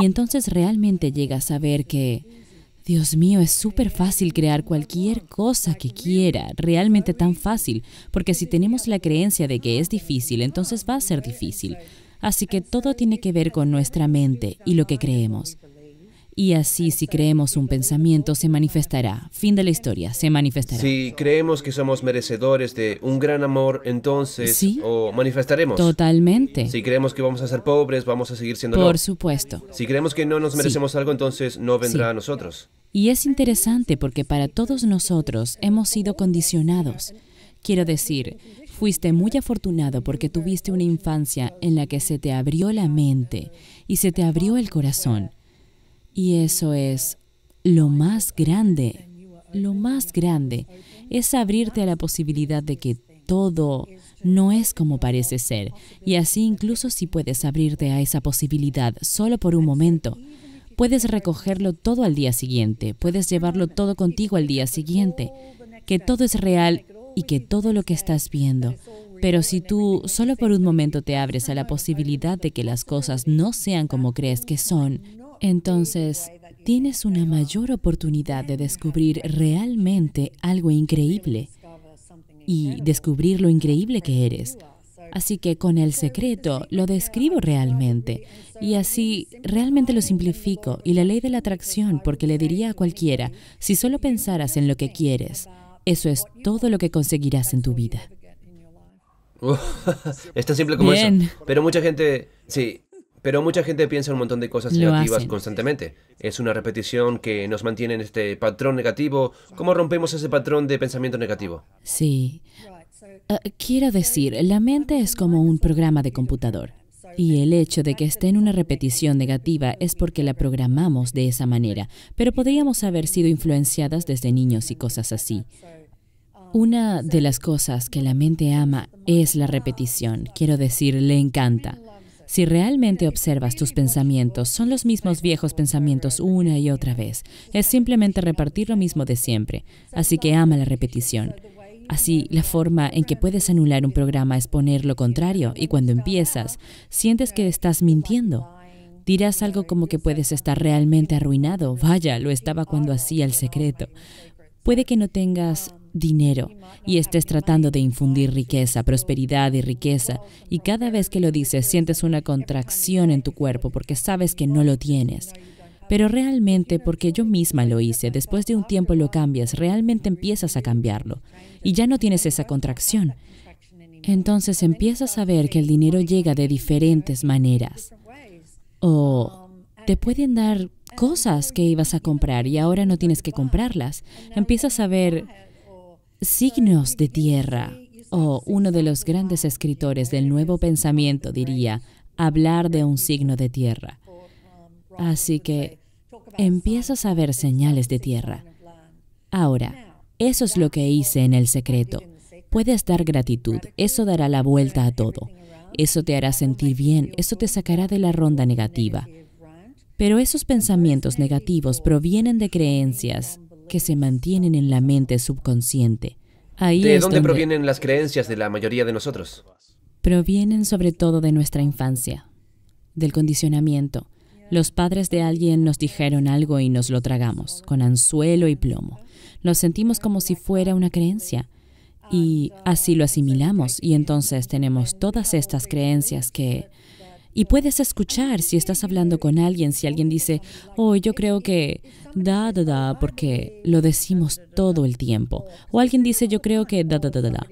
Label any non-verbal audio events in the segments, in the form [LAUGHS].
Y entonces realmente llega a saber que, Dios mío, es súper fácil crear cualquier cosa que quiera, realmente tan fácil, porque si tenemos la creencia de que es difícil, entonces va a ser difícil. Así que todo tiene que ver con nuestra mente y lo que creemos. Y así si creemos un pensamiento se manifestará. Fin de la historia, se manifestará. Si creemos que somos merecedores de un gran amor, entonces ¿Sí? o manifestaremos. Totalmente. Si creemos que vamos a ser pobres, vamos a seguir siendo Por supuesto. Si creemos que no nos merecemos algo, entonces no vendrá a nosotros. Y es interesante porque para todos nosotros hemos sido condicionados. Quiero decir, fuiste muy afortunado porque tuviste una infancia en la que se te abrió la mente y se te abrió el corazón. Y eso es lo más grande, lo más grande, es abrirte a la posibilidad de que todo no es como parece ser. Y así incluso si puedes abrirte a esa posibilidad solo por un momento, puedes recogerlo todo al día siguiente, puedes llevarlo todo contigo al día siguiente, que todo es real y que todo lo que estás viendo. Pero si tú solo por un momento te abres a la posibilidad de que las cosas no sean como crees que son, entonces, tienes una mayor oportunidad de descubrir realmente algo increíble y descubrir lo increíble que eres. Así que con el secreto lo describo realmente y así realmente lo simplifico y la ley de la atracción porque le diría a cualquiera, si solo pensaras en lo que quieres, eso es todo lo que conseguirás en tu vida. Está [LAUGHS] es tan simple como Bien. eso. Pero mucha gente, sí, pero mucha gente piensa un montón de cosas negativas constantemente. Es una repetición que nos mantiene en este patrón negativo. ¿Cómo rompemos ese patrón de pensamiento negativo? Sí. Eh, quiero decir, la mente es como un programa de computador. Y el hecho de que esté en una repetición negativa es porque la programamos de esa manera, pero podríamos haber sido influenciadas desde niños y cosas así. Una de las cosas que la mente ama es la repetición, quiero decir, le encanta. Si realmente observas tus pensamientos, son los mismos viejos pensamientos una y otra vez. Es simplemente repartir lo mismo de siempre. Así que ama la repetición. Así, la forma en que puedes anular un programa es poner lo contrario y cuando empiezas, sientes que estás mintiendo. Dirás algo como que puedes estar realmente arruinado. Vaya, lo estaba cuando hacía el secreto. Puede que no tengas dinero y estés tratando de infundir riqueza, prosperidad y riqueza, y cada vez que lo dices sientes una contracción en tu cuerpo porque sabes que no lo tienes. Pero realmente, porque yo misma lo hice, después de un tiempo lo cambias, realmente empiezas a cambiarlo y ya no tienes esa contracción. Entonces empiezas a ver que el dinero llega de diferentes maneras. O te pueden dar cosas que ibas a comprar y ahora no tienes que comprarlas. Empiezas a ver signos de tierra. O uno de los grandes escritores del Nuevo Pensamiento diría, hablar de un signo de tierra. Así que empiezas a ver señales de tierra. Ahora, eso es lo que hice en el secreto. Puedes dar gratitud, eso dará la vuelta a todo. Eso te hará sentir bien, eso te sacará de la ronda negativa. Pero esos pensamientos negativos provienen de creencias que se mantienen en la mente subconsciente. Ahí ¿De dónde provienen las creencias de la mayoría de nosotros? Provienen sobre todo de nuestra infancia, del condicionamiento. Los padres de alguien nos dijeron algo y nos lo tragamos, con anzuelo y plomo. Nos sentimos como si fuera una creencia. Y así lo asimilamos y entonces tenemos todas estas creencias que y puedes escuchar si estás hablando con alguien, si alguien dice, oh, yo creo que da, da, da, porque lo decimos todo el tiempo. O alguien dice, yo creo que da, da, da, da,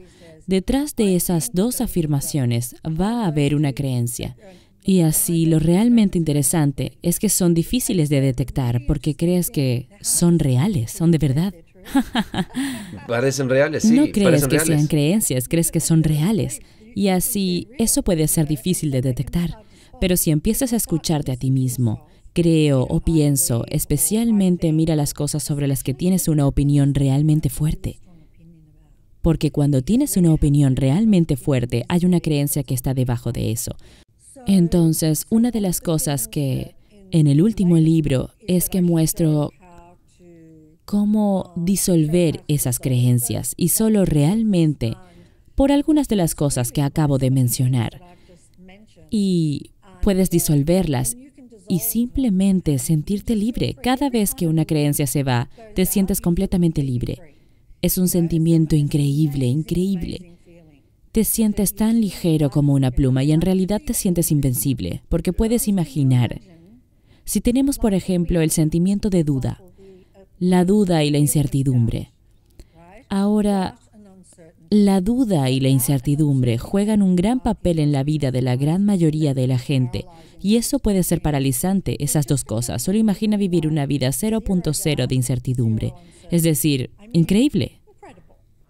Detrás de esas dos afirmaciones va a haber una creencia. Y así lo realmente interesante es que son difíciles de detectar porque crees que son reales, son de verdad. [LAUGHS] parecen reales, sí. No crees que sean creencias, crees que son reales. Y así eso puede ser difícil de detectar. Pero si empiezas a escucharte a ti mismo, creo o pienso, especialmente mira las cosas sobre las que tienes una opinión realmente fuerte. Porque cuando tienes una opinión realmente fuerte, hay una creencia que está debajo de eso. Entonces, una de las cosas que en el último libro es que muestro cómo disolver esas creencias y solo realmente por algunas de las cosas que acabo de mencionar. Y Puedes disolverlas y simplemente sentirte libre. Cada vez que una creencia se va, te sientes completamente libre. Es un sentimiento increíble, increíble. Te sientes tan ligero como una pluma y en realidad te sientes invencible, porque puedes imaginar. Si tenemos, por ejemplo, el sentimiento de duda, la duda y la incertidumbre. Ahora la duda y la incertidumbre juegan un gran papel en la vida de la gran mayoría de la gente, y eso puede ser paralizante, esas dos cosas. Solo imagina vivir una vida 0.0 de incertidumbre. Es decir, increíble.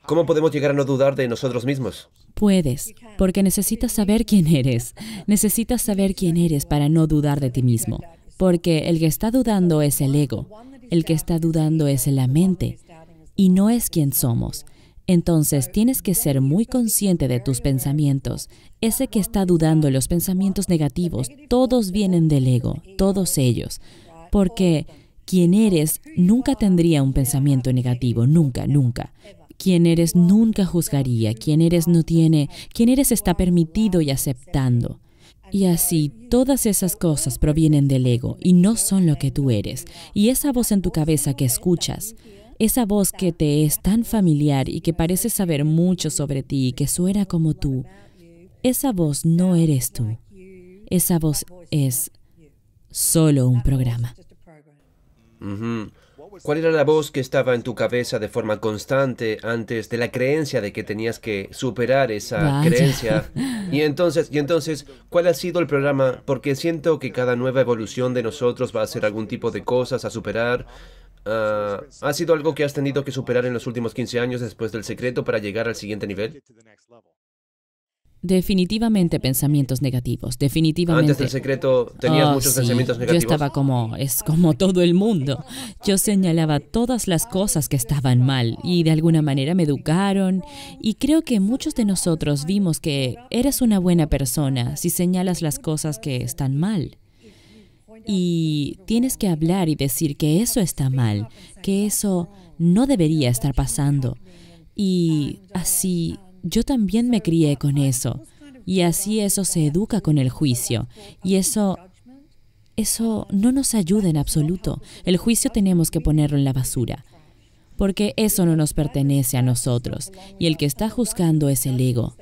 ¿Cómo podemos llegar a no dudar de nosotros mismos? Puedes, porque necesitas saber quién eres. Necesitas saber quién eres para no dudar de ti mismo, porque el que está dudando es el ego, el que está dudando es la mente, y no es quien somos. Entonces tienes que ser muy consciente de tus pensamientos. Ese que está dudando los pensamientos negativos, todos vienen del ego, todos ellos. Porque quien eres nunca tendría un pensamiento negativo, nunca, nunca. Quien eres nunca juzgaría, quien eres no tiene, quien eres está permitido y aceptando. Y así, todas esas cosas provienen del ego y no son lo que tú eres, y esa voz en tu cabeza que escuchas. Esa voz que te es tan familiar y que parece saber mucho sobre ti y que suena como tú, esa voz no eres tú. Esa voz es solo un programa. ¿Cuál era la voz que estaba en tu cabeza de forma constante antes de la creencia de que tenías que superar esa creencia? [LAUGHS] Y entonces, y entonces, ¿cuál ha sido el programa? Porque siento que cada nueva evolución de nosotros va a ser algún tipo de cosas a superar, Ah, ¿Ha sido algo que has tenido que superar en los últimos 15 años después del secreto para llegar al siguiente nivel? Definitivamente pensamientos negativos, definitivamente. Antes del secreto tenías oh, muchos pensamientos negativos. Yo estaba como, es como todo el mundo. Yo señalaba todas las cosas que estaban mal y de alguna manera me educaron y creo que muchos de nosotros vimos que eres una buena persona si señalas las cosas que están mal. Y tienes que hablar y decir que eso está mal, que eso no debería estar pasando. Y así yo también me crié con eso. Y así eso se educa con el juicio. Y eso eso no nos ayuda en absoluto. El juicio tenemos que ponerlo en la basura, porque eso no nos pertenece a nosotros, y el que está juzgando es el ego.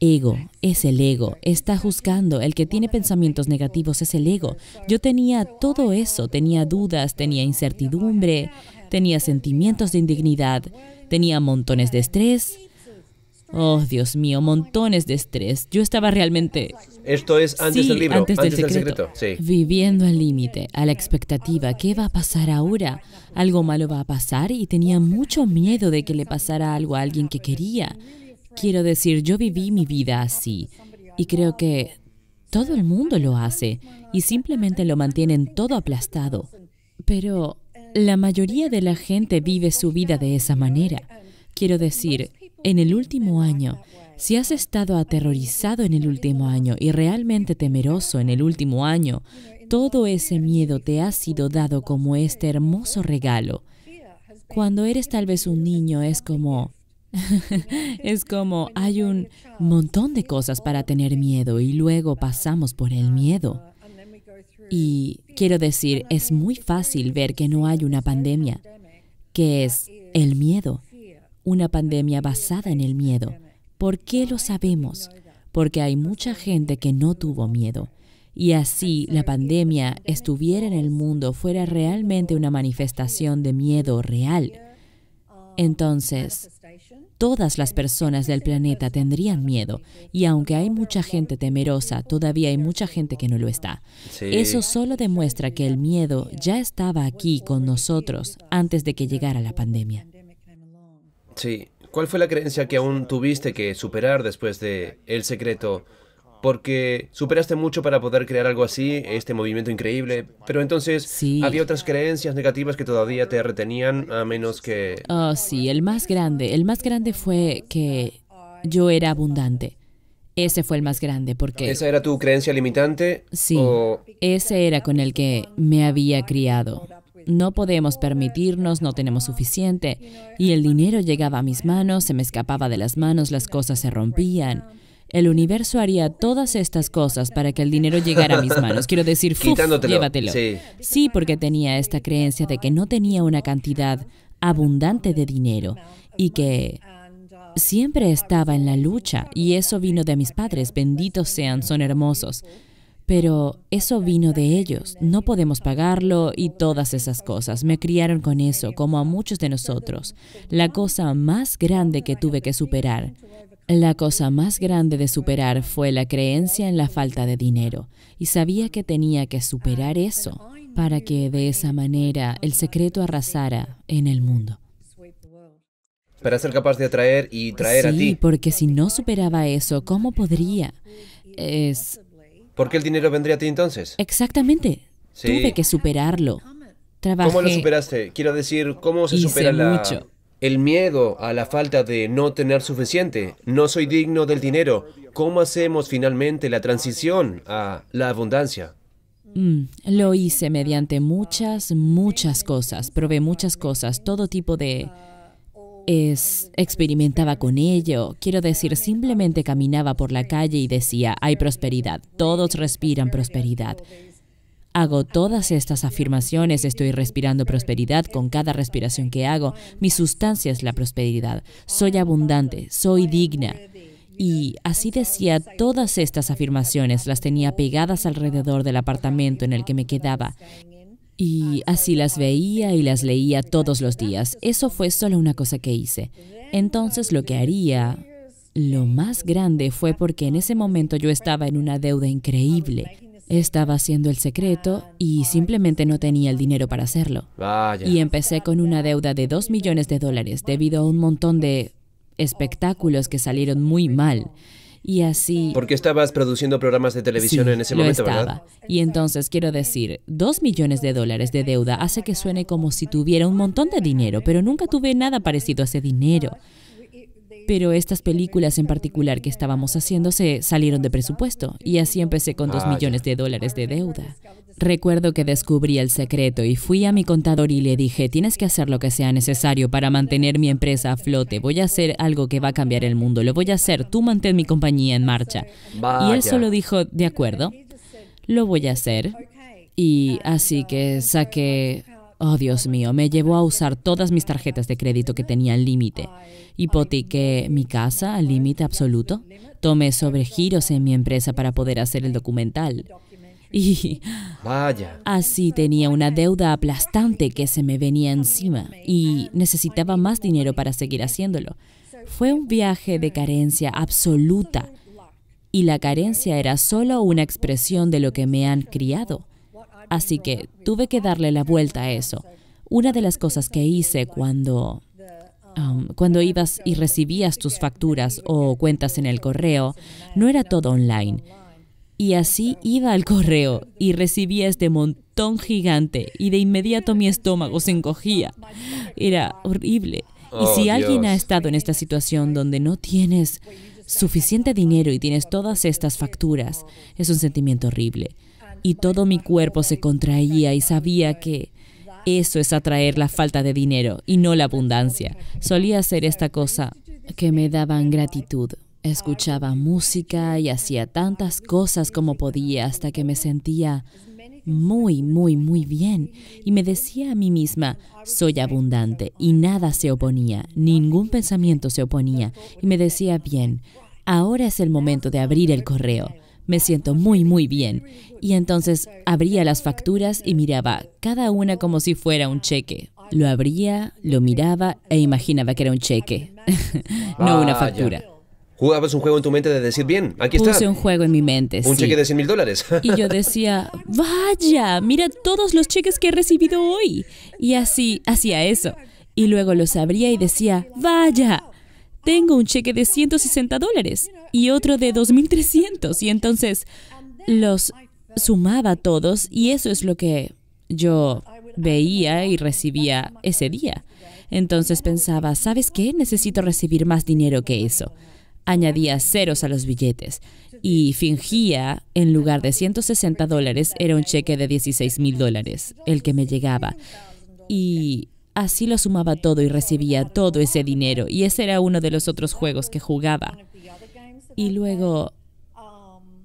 Ego, es el ego. Está juzgando. El que tiene pensamientos negativos es el ego. Yo tenía todo eso. Tenía dudas, tenía incertidumbre, tenía sentimientos de indignidad, tenía montones de estrés. Oh, Dios mío, montones de estrés. Yo estaba realmente... Esto es antes del libro, antes, del secreto. Viviendo al límite, a la expectativa. ¿Qué va a pasar ahora? Algo malo va a pasar y tenía mucho miedo de que le pasara algo a alguien que quería. Quiero decir, yo viví mi vida así y creo que todo el mundo lo hace y simplemente lo mantienen todo aplastado. Pero la mayoría de la gente vive su vida de esa manera. Quiero decir, en el último año, si has estado aterrorizado en el último año y realmente temeroso en el último año, todo ese miedo te ha sido dado como este hermoso regalo. Cuando eres tal vez un niño es como, es como hay un montón de cosas para tener miedo y luego pasamos por el miedo. Y quiero decir, es muy fácil ver que no hay una pandemia, que es el miedo, una pandemia basada en el miedo. ¿Por qué lo sabemos? Porque hay mucha gente que no tuvo miedo. Y así la pandemia estuviera en el mundo, fuera realmente una manifestación de miedo real. Entonces, Todas las personas del planeta tendrían miedo y aunque hay mucha gente temerosa, todavía hay mucha gente que no lo está. Eso solo demuestra que el miedo ya estaba aquí con nosotros antes de que llegara la pandemia. Sí. ¿Cuál fue la creencia que aún tuviste que superar después de El Secreto? porque superaste mucho para poder crear algo así, este movimiento increíble, pero entonces había otras creencias negativas que todavía te retenían a menos que... Oh, sí, el más grande, el más grande fue que yo era abundante. Ese fue el más grande porque... ¿Esa era tu creencia limitante? Sí. Ese era con el que me había criado. No podemos permitirnos, no tenemos suficiente. Y el dinero llegaba a mis manos, se me escapaba de las manos, las cosas se rompían el universo haría todas estas cosas para que el dinero llegara a mis [LAUGHS] manos. Quiero decir, fuf, llévatelo. sí, porque tenía esta creencia de que no tenía una cantidad abundante de dinero y que siempre estaba en la lucha y eso vino de mis padres, benditos sean, son hermosos. Pero eso vino de ellos, no podemos pagarlo y todas esas cosas. Me criaron con eso, como a muchos de nosotros. La cosa más grande que tuve que superar, la cosa más grande de superar fue la creencia en la falta de dinero. Y sabía que tenía que superar eso para que de esa manera el secreto arrasara en el mundo. Para ser capaz de atraer y traer a ti. Sí, porque si no superaba eso, ¿cómo podría? Es ¿Por qué el dinero vendría a ti entonces? Exactamente. Tuve que superarlo. Trabajé. ¿Cómo lo superaste? Quiero decir, ¿cómo se supera mucho. El miedo a la falta de no tener suficiente. No soy digno del dinero. ¿Cómo hacemos finalmente la transición a la abundancia? Mm, lo hice mediante muchas, muchas cosas. Probé muchas cosas, todo tipo de es, experimentaba con ello. Quiero decir, simplemente caminaba por la calle y decía, hay prosperidad, todos respiran prosperidad. Hago todas estas afirmaciones, estoy respirando prosperidad con cada respiración que hago. Mi sustancia es la prosperidad. Soy abundante, soy digna. Y así decía, todas estas afirmaciones las tenía pegadas alrededor del apartamento en el que me quedaba. Y así las veía y las leía todos los días. Eso fue solo una cosa que hice. Entonces lo que haría, lo más grande fue porque en ese momento yo estaba en una deuda increíble. Estaba haciendo el secreto y simplemente no tenía el dinero para hacerlo. Y empecé con una deuda de 2 millones de dólares debido a un montón de espectáculos que salieron muy mal. Y así... Porque estabas produciendo programas de televisión en ese momento, estaba. Y entonces quiero decir, dos millones de dólares de deuda hace que suene como si tuviera un montón de dinero, pero nunca tuve nada parecido a ese dinero. Pero estas películas en particular que estábamos haciendo se salieron de presupuesto y así empecé con dos ah, millones de dólares de deuda. Recuerdo que descubrí el secreto y fui a mi contador y le dije, tienes que hacer lo que sea necesario para mantener mi empresa a flote, voy a hacer algo que va a cambiar el mundo, lo voy a hacer, tú mantén mi compañía en marcha. Y él solo dijo, de acuerdo, lo voy a hacer. Y así que saqué Oh, Dios mío, me llevó a usar todas mis tarjetas de crédito que tenía al límite. Hipotiqué mi casa al límite absoluto. Tomé sobregiros en mi empresa para poder hacer el documental. Y Vaya. Así tenía una deuda aplastante que se me venía encima y necesitaba más dinero para seguir haciéndolo. Fue un viaje de carencia absoluta y la carencia era solo una expresión de lo que me han criado. Así que tuve que darle la vuelta a eso. Una de las cosas que hice cuando um, cuando ibas y recibías tus facturas o cuentas en el correo no era todo online y así iba al correo y recibía este montón gigante y de inmediato mi estómago se encogía. Era horrible. Y oh, si alguien ha estado en esta situación donde no tienes suficiente dinero y tienes todas estas facturas, es un sentimiento horrible. Y todo mi cuerpo se contraía y sabía que eso es atraer la falta de dinero y no la abundancia. Solía hacer esta cosa que me daban gratitud. Escuchaba música y hacía tantas cosas como podía hasta que me sentía muy, muy, muy bien y me decía a mí misma, soy abundante y nada se oponía, ningún pensamiento se oponía y me decía, bien, ahora es el momento de abrir el correo. Me siento muy, muy bien. Y entonces abría las facturas y miraba cada una como si fuera un cheque. Lo abría, lo miraba e imaginaba que era un cheque, [LAUGHS] no una factura jugabas un juego en tu mente de decir, bien, aquí está. Puse un juego en mi mente. Un cheque de 100 mil dólares. [LAUGHS] Y yo [LAUGHS] decía, vaya, mira todos los cheques que he recibido hoy. Y así hacía eso. Y luego los abría y decía, vaya, tengo un cheque de 160 dólares y otro de 2.300. Y entonces los sumaba todos y eso es lo que yo veía y recibía ese día. Entonces pensaba, ¿sabes qué? Necesito recibir más dinero que eso añadía ceros a los billetes y fingía, en lugar de 160 dólares, era un cheque de 16 mil dólares, el que me llegaba. Y así lo sumaba todo y recibía todo ese dinero. Y ese era uno de los otros juegos que jugaba. Y luego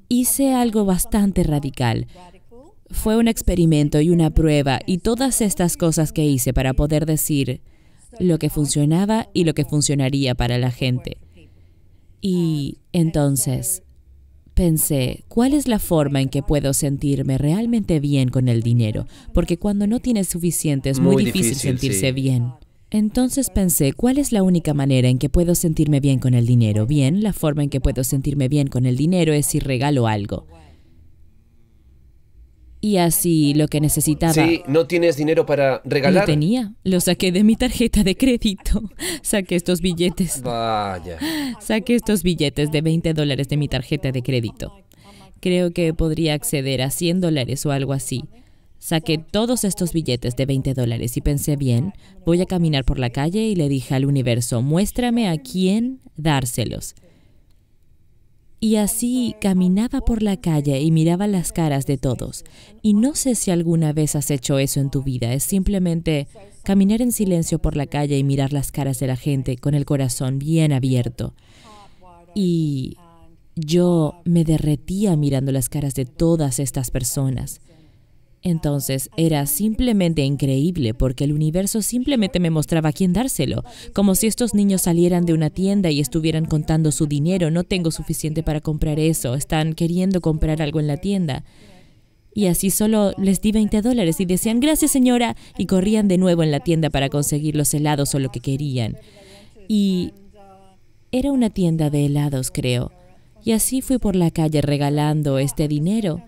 hice algo bastante radical. Fue un experimento y una prueba y todas estas cosas que hice para poder decir lo que funcionaba y lo que funcionaría para la gente. Y entonces pensé, ¿cuál es la forma en que puedo sentirme realmente bien con el dinero? Porque cuando no tienes suficiente es muy, difícil, sentirse bien. Entonces pensé, ¿cuál es la única manera en que puedo sentirme bien con el dinero? Bien, la forma en que puedo sentirme bien con el dinero es si regalo algo y así lo que necesitaba. Sí, no tienes dinero para regalar. Lo tenía, lo saqué de mi tarjeta de crédito. [LAUGHS] Saqué estos billetes. Vaya. [LAUGHS] Saqué estos billetes de 20 dólares de mi tarjeta de crédito. Creo que podría acceder a 100 dólares o algo así. Saqué todos estos billetes de 20 dólares y pensé bien, voy a caminar por la calle y le dije al universo, muéstrame a quién dárselos. Y así caminaba por la calle y miraba las caras de todos. Y no sé si alguna vez has hecho eso en tu vida, es simplemente caminar en silencio por la calle y mirar las caras de la gente con el corazón bien abierto. Y yo me derretía mirando las caras de todas estas personas. Entonces era simplemente increíble porque el universo simplemente me mostraba a quién dárselo, como si estos niños salieran de una tienda y estuvieran contando su dinero, no tengo suficiente para comprar eso, están queriendo comprar algo en la tienda. Y así solo les di 20 dólares y decían gracias señora y corrían de nuevo en la tienda para conseguir los helados o lo que querían. Y era una tienda de helados, creo. Y así fui por la calle regalando este dinero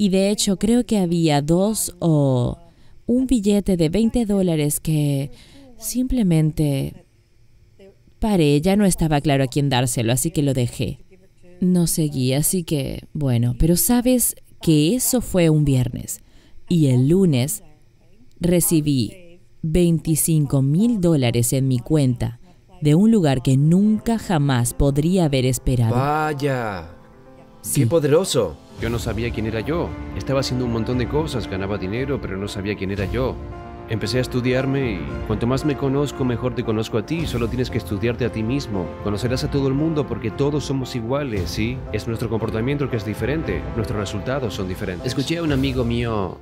y de hecho creo que había dos o un billete de 20 dólares que simplemente para ella no estaba claro a quién dárselo, así que lo dejé. No seguí, así que, bueno, pero sabes que eso fue un viernes. Y el lunes recibí 25 mil dólares en mi cuenta de un lugar que nunca jamás podría haber esperado. Vaya. ¡Qué poderoso! Yo no sabía quién era yo. Estaba haciendo un montón de cosas, ganaba dinero, pero no sabía quién era yo. Empecé a estudiarme y cuanto más me conozco, mejor te conozco a ti. Solo tienes que estudiarte a ti mismo. Conocerás a todo el mundo porque todos somos iguales, ¿sí? Es nuestro comportamiento que es diferente. Nuestros resultados son diferentes. Escuché a un amigo mío